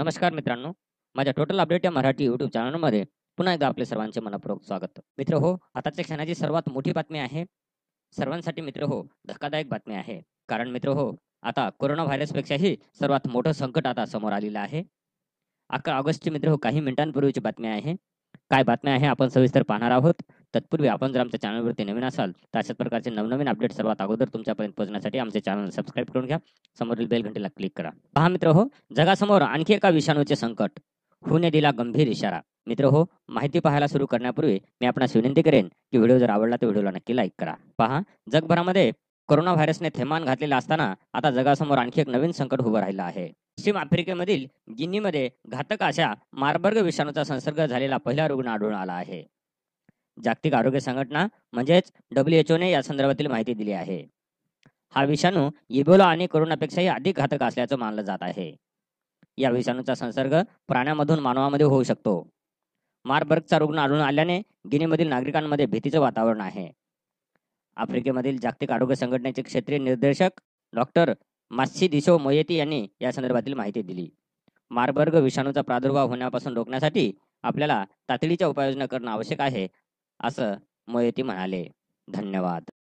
नमस्कार मित्रांनो माझ्या टोटल अपडेट या मराठी युट्यूब चॅनलमध्ये पुन्हा एकदा आपले सर्वांचे मनपूर्वक स्वागत मित्र हो आताच्या क्षणाची सर्वात मोठी बातमी आहे सर्वांसाठी मित्र हो धक्कादायक बातमी आहे कारण मित्र हो आता कोरोना व्हायरसपेक्षाही सर्वात मोठं संकट आता समोर आलेलं आहे अकरा ऑगस्टची मित्र हो काही मिनिटांपूर्वीची बातमी आहे काय बातम्या आहे आपण सविस्तर पाहणार आहोत तत्पूर्वी आपण जर आमच्या चॅनलवरती नवीन असाल तर अशाच प्रकारचे नवनवीन अपडेट सर्वात अगोदर तुमच्यापर्यंत पोहोचण्यासाठी आमचे चॅनल सबस्क्राईब करून घ्या समोरील बेल घंटेला क्लिक करा पहा मित्र हो जगासमोर आणखी एका विषाणूचे संकट हुने दिला गंभीर इशारा मित्र हो माहिती पाहायला सुरू करण्यापूर्वी मी आपणास विनंती करेन की व्हिडिओ जर आवडला तर व्हिडिओला नक्की लाईक करा पहा जगभरामध्ये कोरोना व्हायरसने थैमान घातलेला असताना आता जगासमोर आणखी एक नवीन संकट उभं राहिलं आहे पश्चिम आफ्रिकेमधील गिनीमध्ये घातक अशा मार्बर्ग विषाणूचा संसर्ग झालेला पहिला रुग्ण आढळून आला आहे जागतिक आरोग्य संघटना म्हणजेच डब्ल्यू एच ने या संदर्भातील माहिती दिली आहे हा विषाणू इबोला आणि कोरोनापेक्षाही अधिक घातक असल्याचं मानलं जात आहे या विषाणूचा संसर्ग प्राण्यामधून मानवामध्ये होऊ शकतो मार्बर्गचा रुग्ण आढळून आल्याने गिनीमधील नागरिकांमध्ये भीतीचं वातावरण आहे आफ्रिकेमधील जागतिक आरोग्य संघटनेचे क्षेत्रीय निर्देशक डॉक्टर दिशो मोयेती यांनी या संदर्भातील माहिती दिली मार्बर्ग विषाणूचा प्रादुर्भाव होण्यापासून रोखण्यासाठी आपल्याला तातडीच्या उपाययोजना करणं आवश्यक आहे असं मोयेती म्हणाले धन्यवाद